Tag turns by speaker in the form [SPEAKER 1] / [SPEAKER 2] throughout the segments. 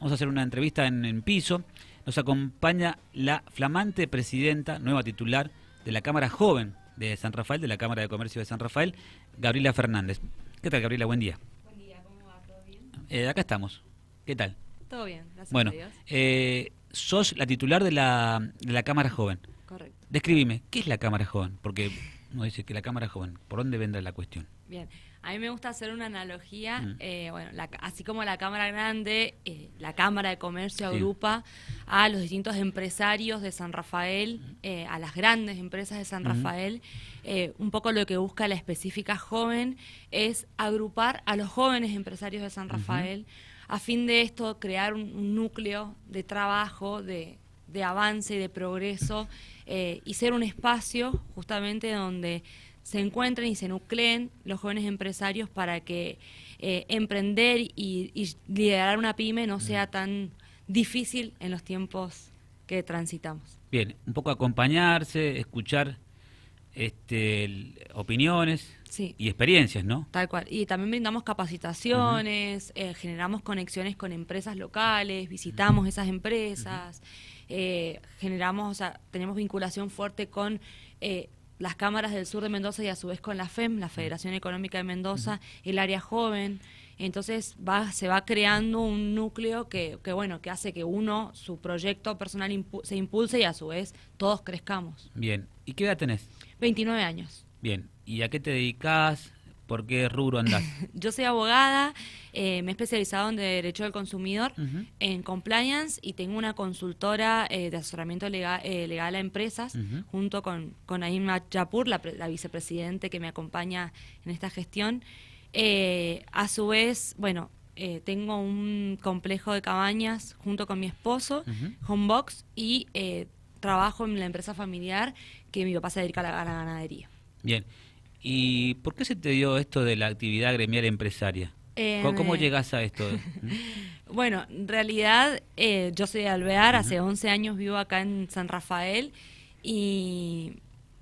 [SPEAKER 1] Vamos a hacer una entrevista en, piso. Nos acompaña la flamante presidenta, nueva titular de la Cámara Joven de San Rafael, de la Cámara de Comercio de San Rafael, Gabriela Fernández. ¿Qué tal, Gabriela? Buen día. Buen día, ¿cómo va? ¿Todo bien? Eh, acá estamos. ¿Qué tal? Todo bien, gracias bueno, a Dios. Eh, sos la titular de la, de la Cámara Joven. Correcto. Describime, ¿qué es la Cámara Joven? Porque uno dice que la Cámara Joven, ¿por dónde vendrá la cuestión?
[SPEAKER 2] Bien, a mí me gusta hacer una analogía, mm. eh, bueno, así como la Cámara Grande, eh, la Cámara de Comercio agrupa a los distintos empresarios de San Rafael, mm. eh, a las grandes empresas de San mm. Rafael. un poco lo que busca la específica joven es agrupar a los jóvenes empresarios de San Rafael a fin de esto crear un, núcleo de trabajo, de, de avance y de progreso y ser un espacio justamente donde se encuentren y se nucleen los jóvenes empresarios para que eh, emprender y, liderar una pyme no sea mm. tan difícil en los tiempos que transitamos.
[SPEAKER 1] Bien, un poco acompañarse, escuchar este, opiniones y experiencias, ¿no?
[SPEAKER 2] Tal cual. Y también brindamos capacitaciones, eh, generamos conexiones con empresas locales, visitamos esas empresas, eh, generamos, o sea, tenemos vinculación fuerte con eh, las cámaras del sur de Mendoza y a su vez con la FEM, la Federación Económica de Mendoza, el área joven. Entonces va, se va creando un núcleo que, que bueno, que hace que uno, su proyecto personal se impulse y a su vez todos crezcamos.
[SPEAKER 1] Bien, ¿y qué edad tenés?
[SPEAKER 2] 29 años.
[SPEAKER 1] Bien, ¿y a qué te dedicas? ¿Por qué rubro andás?
[SPEAKER 2] Yo soy abogada, eh, me he especializado en Derecho del Consumidor, en Compliance y tengo una consultora eh, de asesoramiento eh, legal, a empresas junto con, con Aima Chapur, la, vicepresidente que me acompaña en esta gestión. a su vez, bueno, tengo un complejo de cabañas junto con mi esposo, Homebox, y trabajo en la empresa familiar que mi papá se dedica a la ganadería.
[SPEAKER 1] Bien. ¿Y por qué se te dio esto de la actividad gremial empresaria? Eh, ¿Cómo, llegas a esto? ¿Mm?
[SPEAKER 2] bueno, en realidad eh, yo soy de Alvear, hace 11 años vivo acá en San Rafael y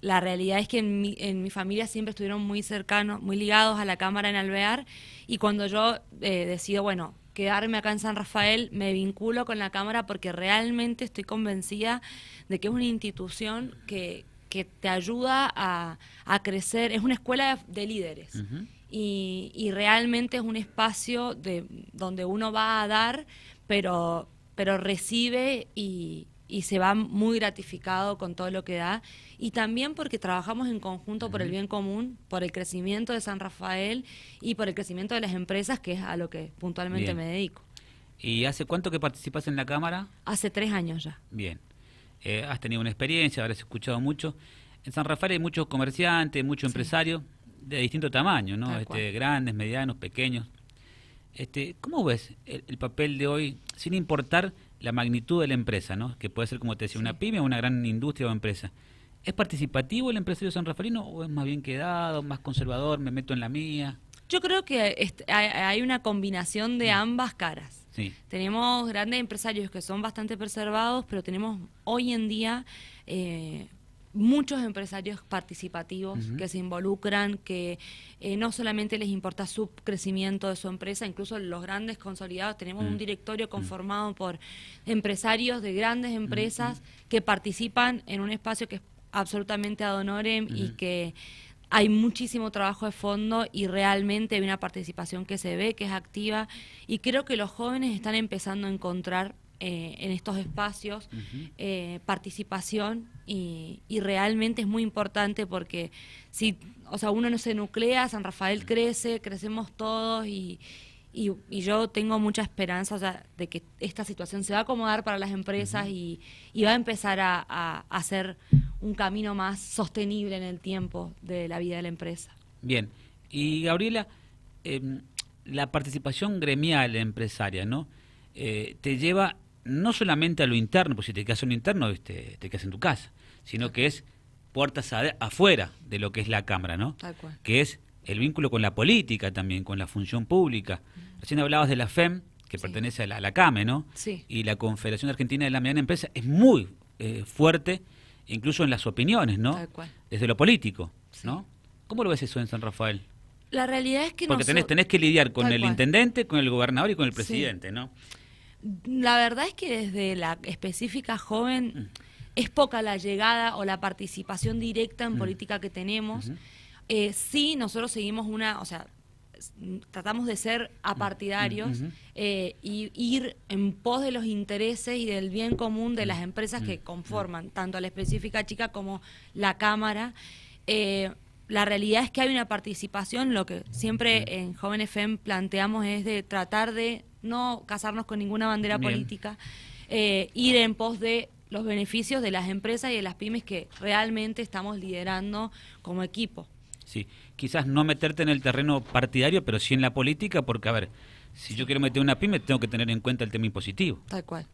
[SPEAKER 2] la realidad es que en mi, familia siempre estuvieron muy cercanos, muy ligados a la Cámara en Alvear y cuando yo eh, decido, bueno, quedarme acá en San Rafael, me vinculo con la Cámara porque realmente estoy convencida de que es una institución que, que te ayuda a, crecer, es una escuela de, líderes. y, realmente es un espacio de, donde uno va a dar, pero, pero recibe y, se va muy gratificado con todo lo que da. Y también porque trabajamos en conjunto por el bien común, por el crecimiento de San Rafael y por el crecimiento de las empresas, que es a lo que puntualmente me dedico.
[SPEAKER 1] ¿Y hace cuánto que participas en la Cámara?
[SPEAKER 2] Hace tres años ya.
[SPEAKER 1] Bien. Eh, has tenido una experiencia, habrás escuchado mucho. En San Rafael hay muchos comerciantes, muchos empresarios de distinto tamaño, ¿no? Este, grandes, medianos, pequeños. Este, ¿Cómo ves el, papel de hoy, sin importar la magnitud de la empresa, que puede ser, como te decía, una pyme o una gran industria o empresa? ¿Es participativo el empresario San Rafaelino o es más bien quedado, más conservador, me meto en la mía?
[SPEAKER 2] Yo creo que este, hay una combinación de mm. ambas caras. Tenemos grandes empresarios que son bastante preservados, pero tenemos hoy en día eh, muchos empresarios participativos que se involucran, que eh, no solamente les importa su crecimiento de su empresa, incluso los grandes consolidados, tenemos un mm. directorio mm. conformado por empresarios de grandes mm, empresas que participan en un espacio que es absolutamente ad honorem y que hay muchísimo trabajo de fondo y realmente hay una participación que se ve, que es activa, y creo que los jóvenes están empezando a encontrar eh, en estos espacios eh, participación y, realmente es muy importante porque si, o sea, uno no se nuclea, San Rafael crece, crecemos todos y, yo tengo mucha esperanza o de que esta situación se va a acomodar para las empresas y, va a empezar a, a ser un camino más sostenible en el tiempo de la vida de la empresa.
[SPEAKER 1] Bien, y Gabriela, em, la participación gremial empresaria, ¿no? Eh, te lleva no solamente a lo interno, porque si te quedas en lo interno, este, te quedas en tu casa, sino que es puertas afuera de lo que es la Cámara, ¿no? Que es el vínculo con la política también, con la función pública. Recién hablabas de la FEM, que pertenece a la, CAME, ¿no? Sí. Y la Confederación Argentina de la Mediana Empresa es muy eh, fuerte incluso en las opiniones, ¿no? Desde lo político, ¿no? ¿Cómo lo ves eso en San Rafael?
[SPEAKER 2] La realidad es que Porque tenés, tenés
[SPEAKER 1] que lidiar con el intendente, con el gobernador y con el presidente, ¿no?
[SPEAKER 2] La verdad es que desde la específica joven mm. es poca la llegada o la participación directa en mm. política que tenemos. Eh, sí, nosotros seguimos una, o sea, tratamos de ser apartidarios e y ir en pos de los intereses y del bien común de las empresas que conforman, tanto la específica chica como la Cámara. Eh, la realidad es que hay una participación, lo que siempre en jóvenes FM planteamos es de tratar de no casarnos con ninguna bandera política, eh, ir en pos de los beneficios de las empresas y de las pymes que realmente estamos liderando como equipo.
[SPEAKER 1] Sí, quizás no meterte en el terreno partidario, pero sí en la política, porque, a ver, si yo quiero meter una pyme, tengo que tener en cuenta el tema impositivo. Tal cual.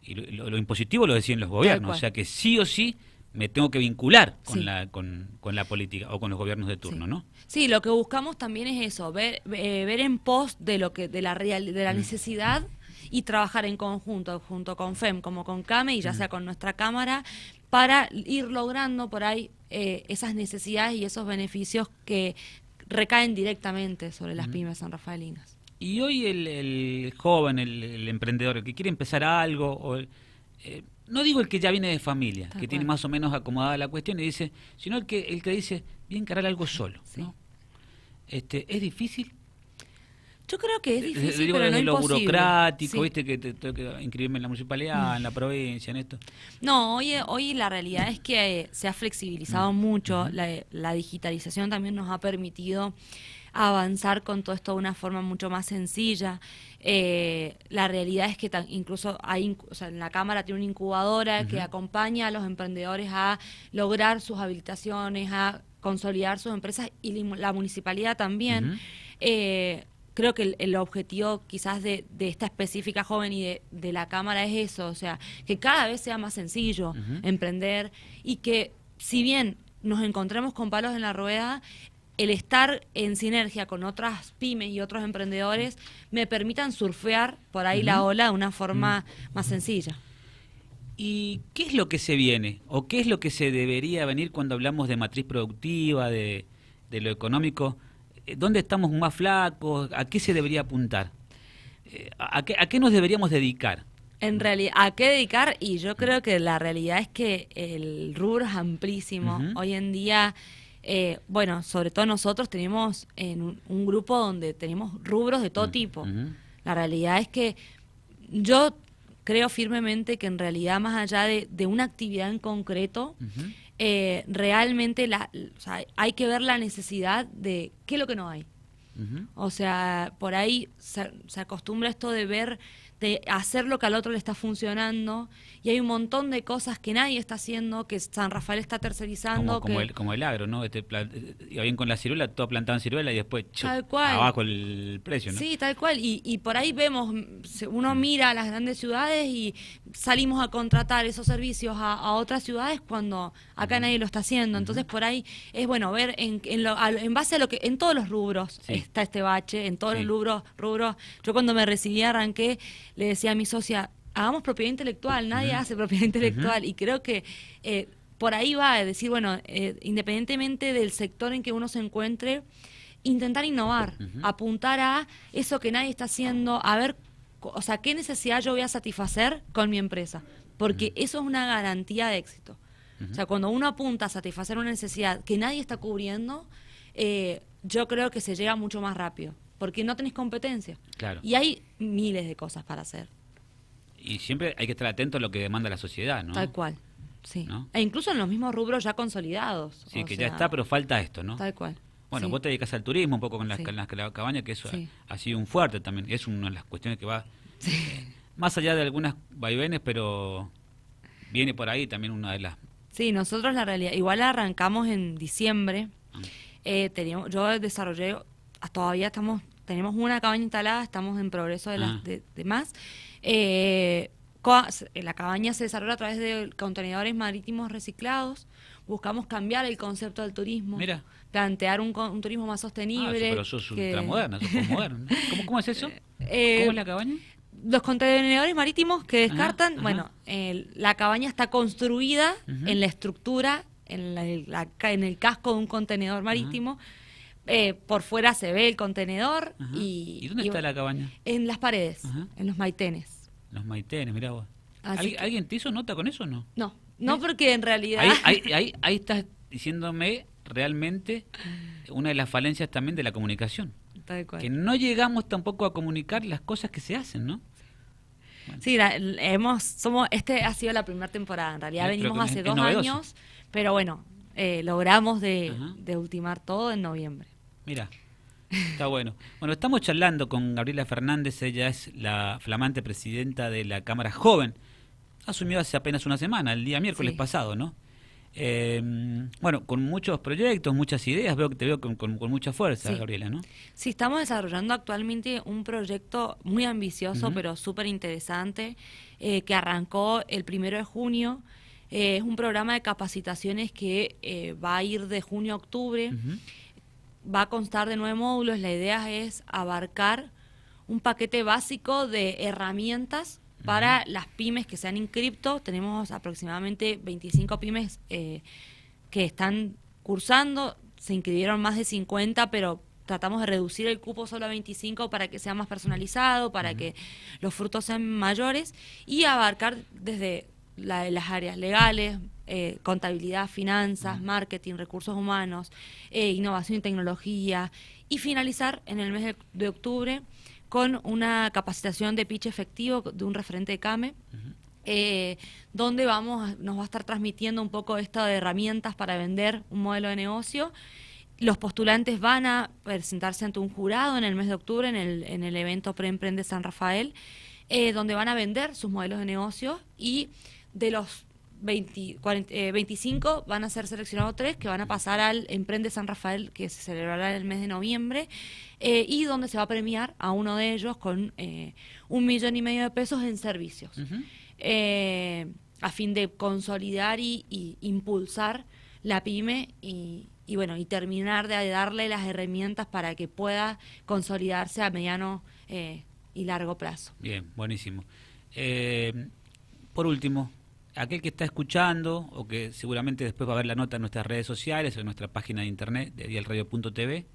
[SPEAKER 1] Y lo, impositivo lo decían los gobiernos, o sea que sí o sí me tengo que vincular con, la, con, la política o con los gobiernos de turno, ¿no?
[SPEAKER 2] Sí, lo que buscamos también es eso, ver, eh, en pos de lo que de la de la mm. necesidad y trabajar en conjunto, junto con FEM como con CAME y ya mm. sea con nuestra Cámara, para ir logrando por ahí eh, esas necesidades y esos beneficios que recaen directamente sobre las pymes sanrafaelinas.
[SPEAKER 1] Y hoy el, joven, el, emprendedor, el que quiere empezar algo, o eh, no digo el que ya viene de familia, que tiene más o menos acomodada la cuestión y dice, sino el que el que dice, bien a encarar algo solo. Este, es
[SPEAKER 2] difícil, yo creo que es eh, difícil, pero no lo burocrático, viste
[SPEAKER 1] que te tengo que inscribirme en la municipalidad, en la provincia, en esto.
[SPEAKER 2] No, hoy hoy la realidad es que eh, se ha flexibilizado mm. mucho, la, digitalización también nos ha permitido avanzar con todo esto de una forma mucho más sencilla. Eh, la realidad es que incluso hay, en la Cámara tiene una incubadora que acompaña a los emprendedores a lograr sus habilitaciones, a consolidar sus empresas y la municipalidad también creo que el, objetivo quizás de, esta específica joven y de, la Cámara es eso, o sea, que cada vez sea más sencillo emprender y que si bien nos encontremos con palos en la rueda, el estar en sinergia con otras pymes y otros emprendedores me permitan surfear por ahí la ola de una forma más sencilla.
[SPEAKER 1] ¿Y qué es lo que se viene o qué es lo que se debería venir cuando hablamos de matriz productiva, de lo económico? Eh, dónde estamos más flacos, a qué se debería apuntar, eh, a qué, nos deberíamos dedicar.
[SPEAKER 2] En realidad, ¿a qué dedicar? Y yo creo que la realidad es que el rubro es amplísimo. Hoy en día, eh, bueno, sobre todo nosotros tenemos en un, grupo donde tenemos rubros de todo mm, tipo. La realidad es que yo creo firmemente que en realidad, más allá de, una actividad en concreto, eh, realmente la, hay que ver la necesidad de qué es lo que no hay. O sea, por ahí se acostumbra esto de ver de hacer lo que al otro le está funcionando. Y hay un montón de cosas que nadie está haciendo, que San Rafael está tercerizando. Como, el,
[SPEAKER 1] como agro, ¿no? Este y bien con la ciruela, todo plantado en ciruela y después chup, tal abajo el precio, ¿no? Sí,
[SPEAKER 2] tal cual. Y, y por ahí vemos, uno mm. mira a las grandes ciudades y salimos a contratar esos servicios a, otras ciudades cuando acá nadie lo está haciendo. Entonces por ahí es bueno ver en, en, en, base a lo que en todos los rubros está este bache, en todos los rubros, rubros. Yo cuando me recibí arranqué le decía a mi socia, hagamos propiedad intelectual, nadie hace propiedad intelectual. Y creo que eh, por ahí va, es decir, bueno, eh, independientemente del sector en que uno se encuentre, intentar innovar, apuntar a eso que nadie está haciendo, a ver, o sea, qué necesidad yo voy a satisfacer con mi empresa, porque eso es una garantía de éxito. O sea, cuando uno apunta a satisfacer una necesidad que nadie está cubriendo, eh, yo creo que se llega mucho más rápido porque no tenés competencia.
[SPEAKER 1] Claro. Y hay
[SPEAKER 2] miles de cosas para hacer.
[SPEAKER 1] Y siempre hay que estar atento a lo que demanda la sociedad, ¿no? Tal
[SPEAKER 2] cual. Sí. E incluso en los mismos rubros ya consolidados. Sí, que ya está,
[SPEAKER 1] pero falta esto, ¿no? Tal cual. Bueno, vos te dedicas al turismo un poco con las, las cabañas, que eso ha, sido un fuerte también. Es una de las cuestiones que va eh, más allá de algunas vaivenes, pero viene por ahí también una de las.
[SPEAKER 2] Sí, nosotros la realidad. Igual arrancamos en diciembre. Ah. Eh, teníamos, yo desarrollé todavía estamos, tenemos una cabaña instalada, estamos en progreso de las ah. más. Eh, la cabaña se desarrolla a través de contenedores marítimos reciclados. Buscamos cambiar el concepto del turismo. Plantear un, turismo más sostenible. Ah, pero que... ¿Cómo, es eso? Eh, ¿Cómo es la cabaña? Los contenedores marítimos que descartan, bueno, la cabaña está construida en la estructura, en, en, el casco de un contenedor marítimo. Eh, por fuera se ve el contenedor. Y, ¿Y dónde está la cabaña? En las paredes, en los maitenes.
[SPEAKER 1] Los maitenes, mirá vos.
[SPEAKER 2] ¿Alguien
[SPEAKER 1] te hizo nota con eso o no?
[SPEAKER 2] No, no ¿Eh? porque en realidad... Ahí,
[SPEAKER 1] estás diciéndome realmente una de las falencias también de la comunicación. Que no llegamos tampoco a comunicar las cosas que se hacen, ¿no?
[SPEAKER 2] Sí, hemos, somos, este ha sido la primera temporada. En realidad venimos hace dos años, pero bueno, eh, logramos de ultimar todo en noviembre.
[SPEAKER 1] Mira, está bueno. Bueno, estamos charlando con Gabriela Fernández, ella es la flamante presidenta de la Cámara Joven. Asumió hace apenas una semana, el día miércoles pasado, ¿no? Em, bueno, con muchos proyectos, muchas ideas, veo que te veo con, mucha fuerza, Gabriela, ¿no?
[SPEAKER 2] Sí, estamos desarrollando actualmente un proyecto muy ambicioso, pero súper interesante, eh, que arrancó el primero de junio. Eh, es un programa de capacitaciones que eh, va a ir de junio a octubre va a constar de nueve módulos. La idea es abarcar un paquete básico de herramientas para las pymes que se han inscripto. Tenemos aproximadamente 25 pymes eh, que están cursando. Se inscribieron más de 50, pero tratamos de reducir el cupo solo a 25 para que sea más personalizado, para que los frutos sean mayores y abarcar desde de las áreas legales, eh, contabilidad, finanzas, marketing, recursos humanos, eh, innovación y tecnología, y finalizar en el mes de, octubre con una capacitación de pitch efectivo de un referente de CAME. Eh, donde vamos, nos va a estar transmitiendo un poco esto de herramientas para vender un modelo de negocio. Los postulantes van a presentarse ante un jurado en el mes de octubre en el, en el evento Preemprende San Rafael, donde van a vender sus modelos de negocio y de los 25 eh, van a ser seleccionados tres que van a pasar al Emprende San Rafael que se celebrará en el mes de noviembre eh, y donde se va a premiar a uno de ellos con eh, un millón y medio de pesos en servicios a fin de consolidar y, impulsar la pyme y, y, bueno y terminar de darle las herramientas para que pueda consolidarse a mediano y largo plazo.
[SPEAKER 1] Bien, buenísimo. por último, aquel que está escuchando o que seguramente después va a ver la nota en nuestras redes sociales o en nuestra página de internet de dialradio.tv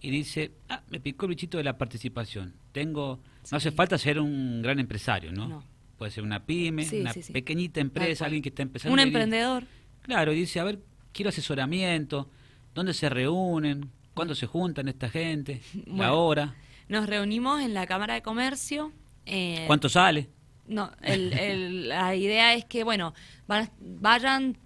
[SPEAKER 1] y dice, ah, me picó el bichito de la participación. Tengo, no hace falta ser un gran empresario, ¿no? Puede ser una pyme, una pequeñita empresa, alguien que está empezando. Un emprendedor. claro, y dice, a ver, quiero asesoramiento, ¿dónde se reúnen? ¿Cuándo se juntan esta gente?
[SPEAKER 2] ¿La Nos reunimos en la Cámara de Comercio. Eh, ¿Cuánto sale? No, la idea es que, bueno, vayan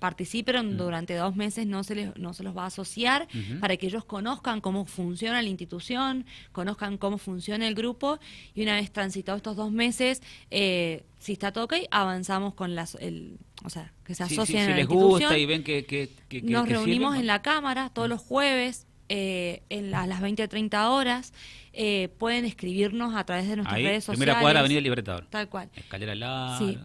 [SPEAKER 2] participen mm. durante dos meses, no se, les, no se los va a asociar, para que ellos conozcan cómo funciona la institución, conozcan cómo funciona el grupo y una vez transitados estos dos meses, eh, si está todo ok, avanzamos con las... El, o sea, que se asocien a la si les gusta y ven
[SPEAKER 1] que... Nos reunimos en
[SPEAKER 2] la Cámara todos mm. los jueves, eh, en, a las 20 o 30 horas. Eh, pueden escribirnos a través de nuestras redes sociales. Primera cuadra, Avenida Libertador. Tal cual. Escalera larga. Sí.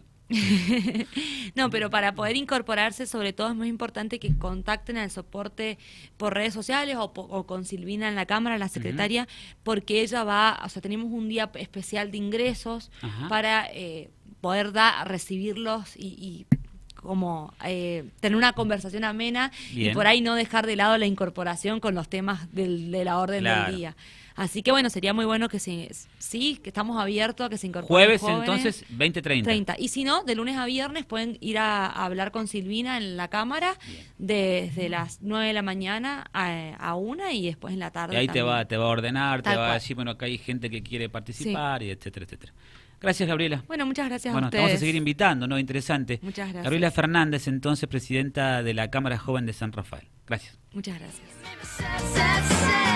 [SPEAKER 2] no, pero para poder incorporarse, sobre todo es muy importante que contacten al soporte por redes sociales o, con Silvina en la cámara, la secretaria, porque ella va, o sea, tenemos un día especial de ingresos para eh, poder dar, recibirlos y, y como eh, tener una conversación amena y por ahí no dejar de lado la incorporación con los temas de la orden del día. Así que bueno, sería muy bueno que sí, que estamos abiertos a que se incorporen. Jueves entonces
[SPEAKER 1] 20-30.
[SPEAKER 2] Y si no, de lunes a viernes pueden ir a, hablar con Silvina en la cámara desde las 9 de la mañana a, a, una y después en la tarde. Y ahí te va, te
[SPEAKER 1] va a ordenar, te va a decir, bueno, acá hay gente que quiere participar y etcétera, etcétera. Gracias, Gabriela.
[SPEAKER 2] Bueno, muchas gracias bueno, a ustedes. vamos a seguir
[SPEAKER 1] invitando, ¿no? Interesante. Muchas gracias. Gabriela Fernández, entonces presidenta de la Cámara Joven de San Rafael. Gracias.
[SPEAKER 2] Muchas gracias.